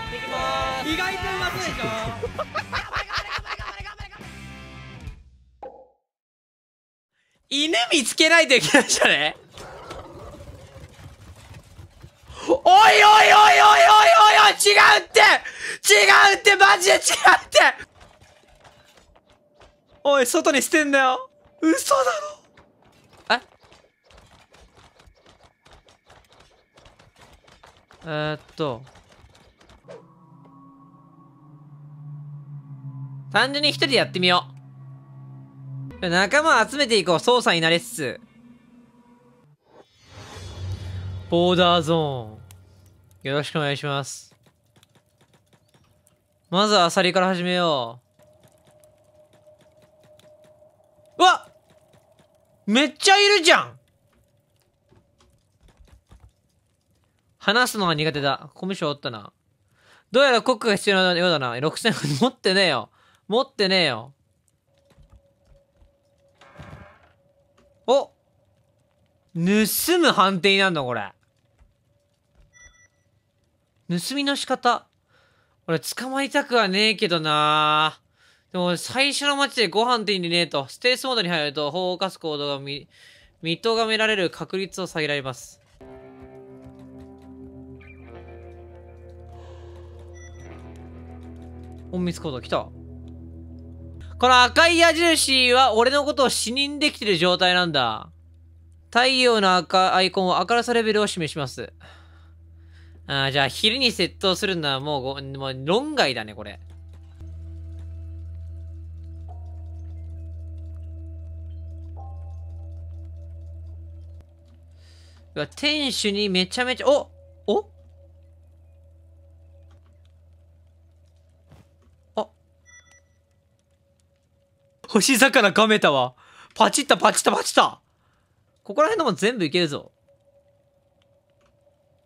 っていきます意外とうまそうでしょ犬見つけないといけないじゃねおいおいおいおいおいおいおい違うって違うってマジで違うっておい外に捨てんだよ嘘だろええっと単純に一人でやってみよう。仲間を集めていこう、操作になれつつ。ボーダーゾーン。よろしくお願いします。まずはアサリから始めよう。うわめっちゃいるじゃん話すのが苦手だ。コミュ障おったな。どうやらックが必要なようだな。6000持ってねえよ。持ってねえよ。お盗む判定になんのこれ。盗みの仕方。俺捕まりたくはねえけどなでも最初の街でご飯手にねえと、ステースモードに入ると放火すカ行動が見、見とがめられる確率を下げられます。隠密行動来た。この赤い矢印は俺のことを視認できてる状態なんだ。太陽の赤アイコンは明るさレベルを示します。あじゃあ、昼に窃盗するのはもうもう論外だね、これ。うわ、店主にめちゃめちゃ、おお星魚噛めたわ。パチッたパチッたパチッた。ここら辺のも全部いけるぞ。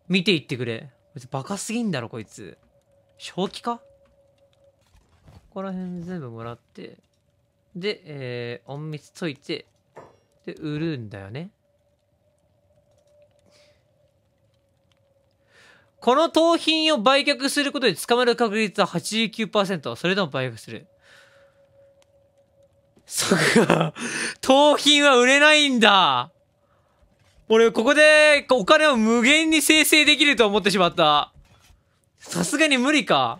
見ていってくれ。バカすぎんだろ、こいつ。正気かここら辺全部もらって。で、えー、隠密解いて。で、売るんだよね。この盗品を売却することで捕まる確率は89%。それでも売却する。そっか。盗品は売れないんだ。俺、ここで、お金を無限に生成できると思ってしまった。さすがに無理か。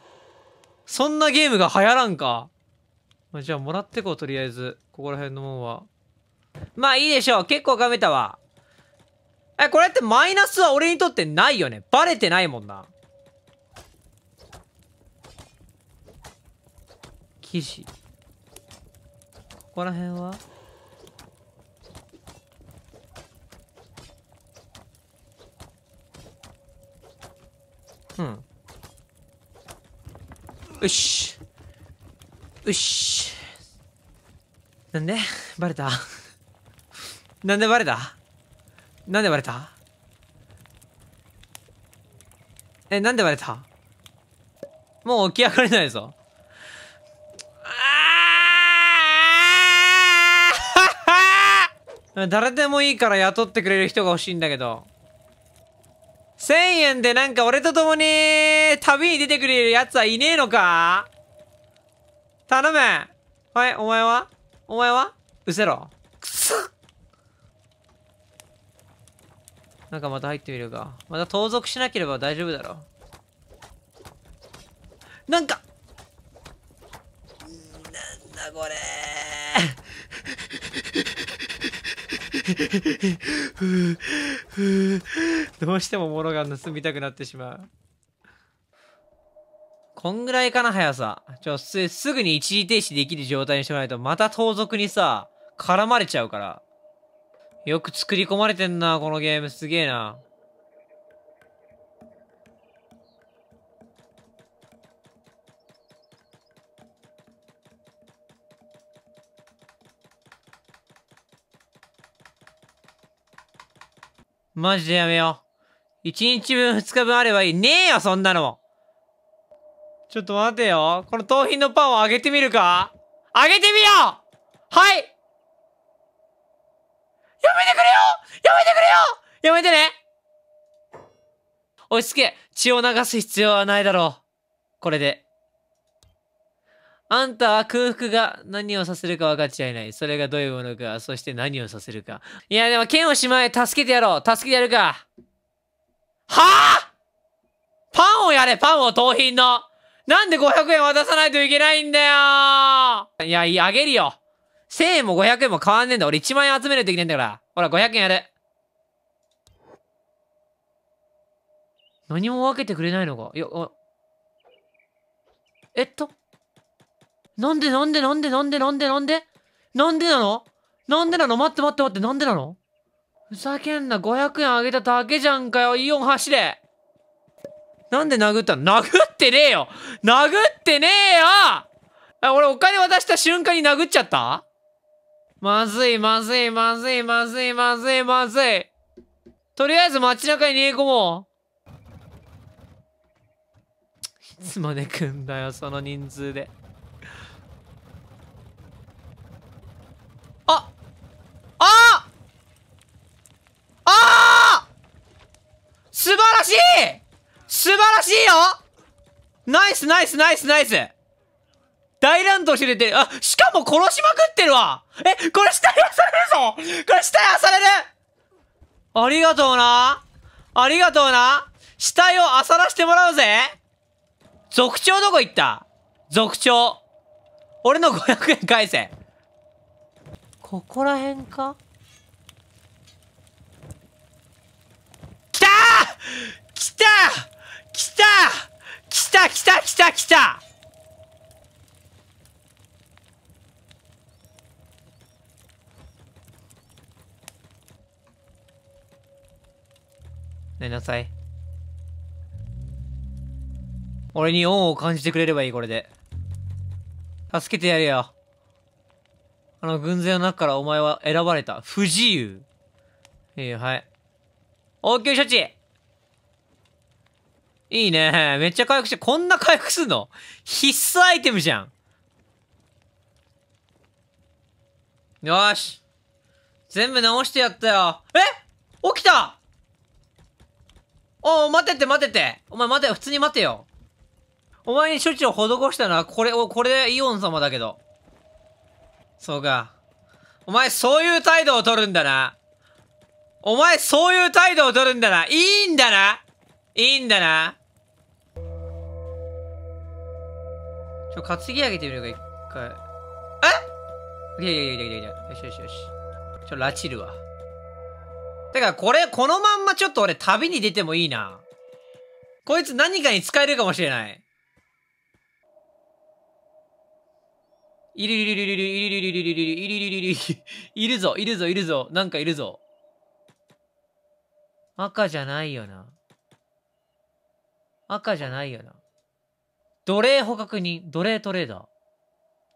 そんなゲームが流行らんか。まあ、じゃあ、もらってこう、とりあえず。ここら辺のもんは。まあ、いいでしょう。結構噛めたわ。え、これってマイナスは俺にとってないよね。バレてないもんな。記事。こら辺はうんよしよしなんでバレたなんでバレたなんでバレたえ、なんでバレたもう起き上がれないぞ。誰でもいいから雇ってくれる人が欲しいんだけど。千円でなんか俺と共に旅に出てくれる奴はいねえのか頼むはい、お前はお前はうせろ。くそなんかまた入ってみるか。また盗賊しなければ大丈夫だろ。なんかなんだこれ どうしてもモロガン盗みたくなってしまう。こんぐらいかな、速さ。ちょ、す、すぐに一時停止できる状態にしておかないと、また盗賊にさ、絡まれちゃうから。よく作り込まれてんな、このゲーム。すげえな。マジでやめよう。1日分2日分あればいい。ねえよ、そんなのちょっと待てよ。この盗品のパンをあげてみるかあげてみようはいやめてくれよやめてくれよやめてね落ち着け血を流す必要はないだろう。これであんたは空腹が何をさせるか分かっちゃいない。それがどういうものか、そして何をさせるか。いや、でも剣をしまえ、助けてやろう。助けてやるか。はぁ、あ、パンをやれ、パンを盗品の。なんで500円渡さないといけないんだよいや、いや、あげるよ。1000円も500円も変わんねえんだ。俺1万円集めないといけないんだから。ほら、500円やる。何も分けてくれないのかいや、えっと。なんでなんでなんでなんでなんでなんでなんでなのなんでなの待って待って待って、なんでなのふざけんな、500円あげただけじゃんかよ、イオン走れなんで殴ったの殴ってねえよ殴ってねえよあ、俺お金渡した瞬間に殴っちゃったまずい、まずい、まずい、まずい、まずい、まずい。とりあえず街中に逃げ込もう。いつまで来んだよ、その人数で。あああ素晴らしい素晴らしいよナイスナイスナイスナイス大乱闘してれてる。あ、しかも殺しまくってるわえ、これ下に押されるぞこれ下に押されるありがとうなありがとうな死体をあさらしてもらうぜ族長どこ行った族長。俺の500円返せ。ここら辺か来た来た来た来た来た来た来た寝なさい俺に恩を感じてくれればいいこれで助けてやるよあの、軍勢の中からお前は選ばれた。不自由。えいはい。応急処置いいね。めっちゃ回復して、こんな回復すんの必須アイテムじゃん。よし。全部直してやったよ。え起きたおお、待てて待てて。お前待て、普通に待てよ。お前に処置を施したのは、これ、お、これ、イオン様だけど。そうか。お前そういう態度を取るんだな。お前そういう態度を取るんだな。いいんだな。いいんだな。ちょ、担ぎ上げてみるか、一回。えいやいやいやいやいや。よしよしよし。ちょ、拉致るわ。てか、これ、このまんまちょっと俺旅に出てもいいな。こいつ何かに使えるかもしれない。いるいるいるいるいるいるいるいるいるいるいるいるいるぞいるぞいるぞなんかいるぞ赤じゃないよな赤じゃないよな奴隷捕獲人奴隷トレーダー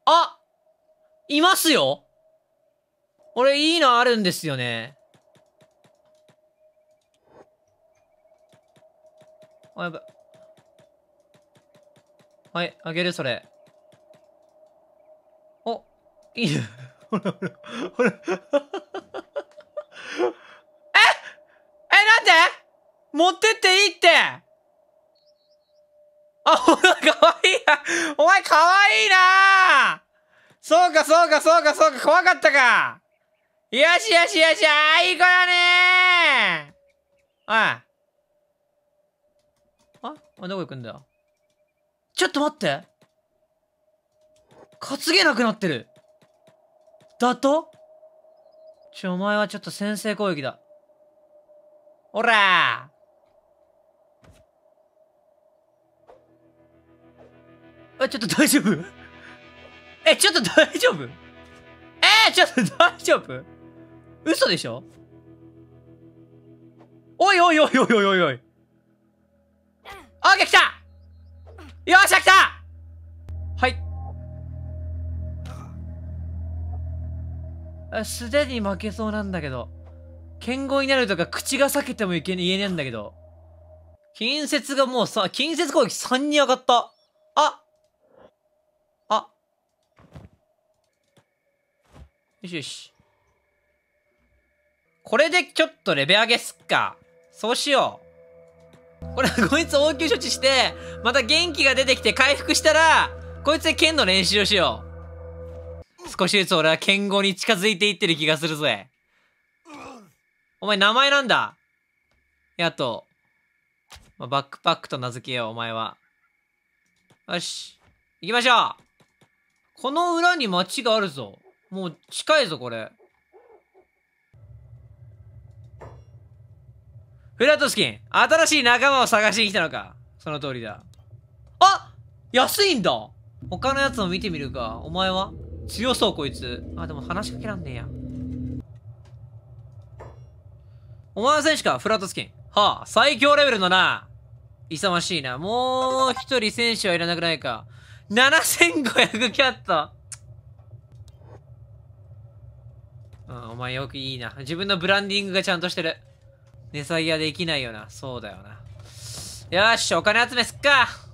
あいますよ俺いいのあるんですよねあやばいはいあげるそれいや、ほらほら、ほら。ええ、なんで持ってっていいってあ、ほら、かわいいな。お前かわいいなそうかそうかそうかそうか、怖かったか。よしよしよし、あいい子だねおい。あ、あ、どこ行くんだちょっと待って。担げなくなってる。だとちょ、お前はちょっと先制攻撃だ。おらえ、ちょっと大丈夫え、ちょっと大丈夫えー、ちょっと大丈夫嘘でしょおいおいおいおいおいおいおい。オ来たよっしゃ来た素手に負けそうなんだけど。剣豪になるとか口が裂けてもいけ、言えねえんだけど。近接がもうさ、近接攻撃3に上がった。ああよしよし。これでちょっとレベ上げすっか。そうしよう。これ、こいつ応急処置して、また元気が出てきて回復したら、こいつで剣の練習をしよう。少しずつ俺は剣豪に近づいていってる気がするぜ。お前名前なんだやと、まあ、バックパックと名付けよう、お前は。よし。行きましょうこの裏に街があるぞ。もう近いぞ、これ。フラットスキン、新しい仲間を探しに来たのか。その通りだ。あ安いんだ他のやつも見てみるか。お前は強そうこいつあでも話しかけらんねえやお前の選手かフラットスキンはあ最強レベルのな勇ましいなもう一人選手はいらなくないか7500キャットうん、お前よくいいな。自分のブランディングがちゃんとしてる。値下げはできないよな。そうだよな。よし、お金集めすっか。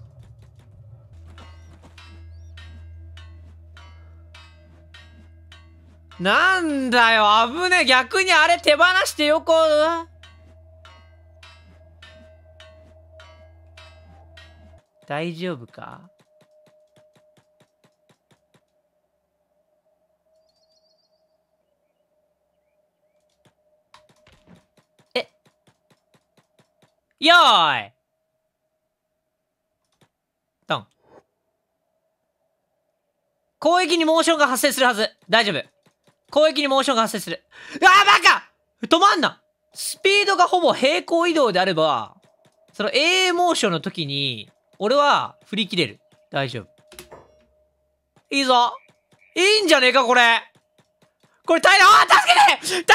なんだよ、危ねえ。逆にあれ手放してよこ、大丈夫かえよーいドン攻撃にモーションが発生するはず大丈夫攻撃にモーションが発生する。うわバカ止まんなスピードがほぼ平行移動であれば、その A モーションの時に、俺は振り切れる。大丈夫。いいぞいいんじゃねえか、これこれ大変、お助けて助けて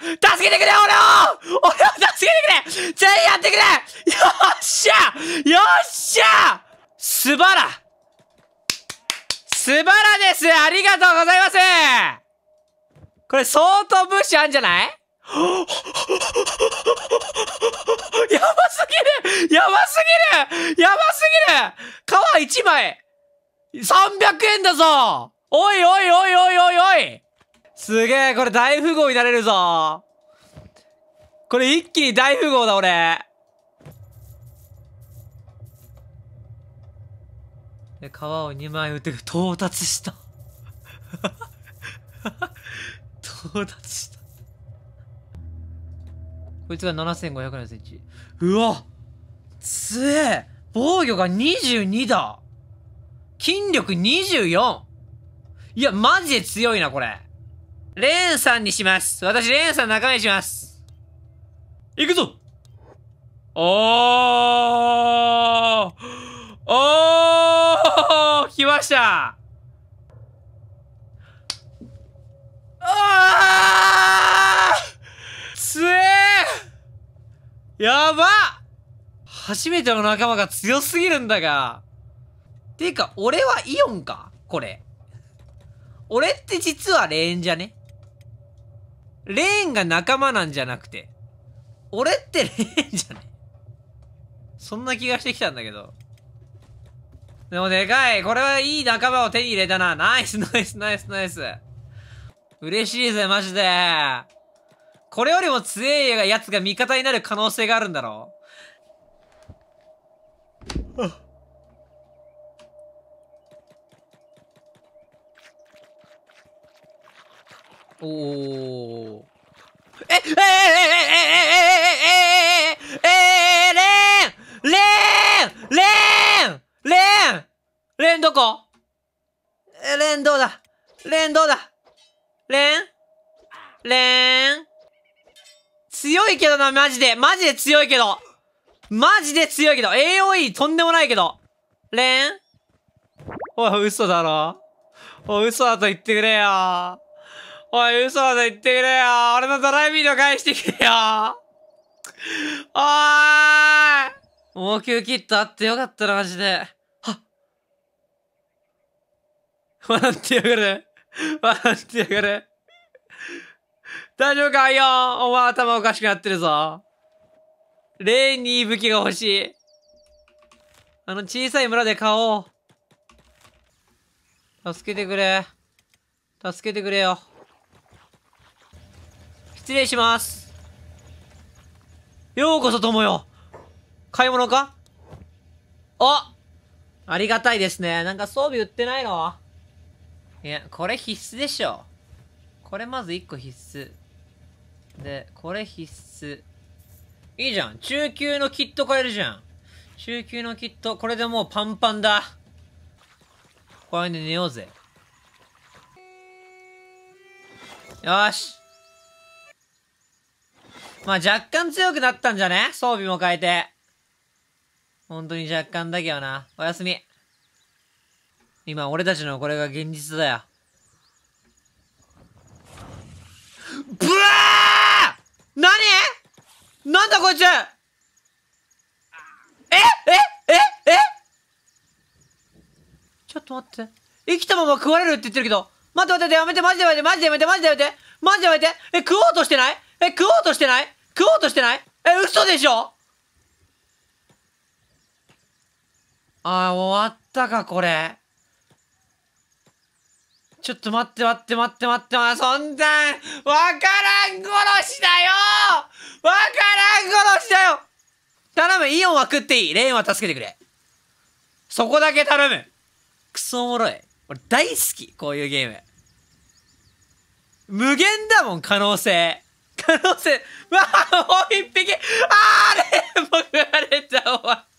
くれ助けてくれ俺を俺を助けてくれ全員やってくれよっしゃよっしゃすばらすばらですありがとうございますこれ相当物資あんじゃない やばすぎるやばすぎるやばすぎる皮1枚 !300 円だぞおいおいおいおいおいおいすげえ、これ大富豪になれるぞこれ一気に大富豪だ、俺で、皮を2枚打って到達した到達したこいつが7500のスイチうわつえ防御が22だ筋力 24! いや、マジで強いな、これ。レーンさんにします。私、レーンさん仲間にします。行くぞおーおー来ましたやば初めての仲間が強すぎるんだが。ていうか、俺はイオンかこれ。俺って実はレーンじゃねレーンが仲間なんじゃなくて。俺ってレーンじゃねそんな気がしてきたんだけど。でもでかい。これはいい仲間を手に入れたな。ナイスナイスナイスナイス。嬉しいぜ、マジで。これよりも強いやつが味方になる可能性があるんだろうおおえええええええええええレーンレーンレーンレーンレーンどこレーンどうだレーンどうだレーンレーン強いけどな、マジで。マジで強いけど。マジで強いけど。AOE とんでもないけど。レンおい、嘘だろ。おい、嘘だと言ってくれよ。おい、嘘だと言ってくれよ。俺のドライビード返してくれよ。おーい応急キットあってよかったな、マジで。はっ。笑ってやがれ。笑ってやがれ。大丈夫かよお前頭おかしくなってるぞ。レーンにい武器が欲しい。あの小さい村で買おう。助けてくれ。助けてくれよ。失礼します。ようこそ友よ。買い物かあありがたいですね。なんか装備売ってないのいや、これ必須でしょ。これまず一個必須。で、これ必須。いいじゃん。中級のキット買えるじゃん。中級のキット、これでもうパンパンだ。こんで寝ようぜ。よし。まあ若干強くなったんじゃね装備も変えて。本当に若干だけどな。おやすみ。今俺たちのこれが現実だよ。ブワー何なんだこいつええええちょっと待って。生きたまま食われるって言ってるけど。待って待ってやめて、マジでやめて、マジでやめて、マジでやめて。マジでやめて。え、食おうとしてないえ、食おうとしてない食おうとしてないえ、嘘でしょあ終わったか、これ。ちょっと待って待って待って待ってそんなん、わからん殺しだよわからん殺しだよ頼む、イオンは食っていい。レインは助けてくれ。そこだけ頼む。クソおもろい。俺大好き、こういうゲーム。無限だもん、可能性。可能性。わあ、もう一匹あれレも食われた、終わった。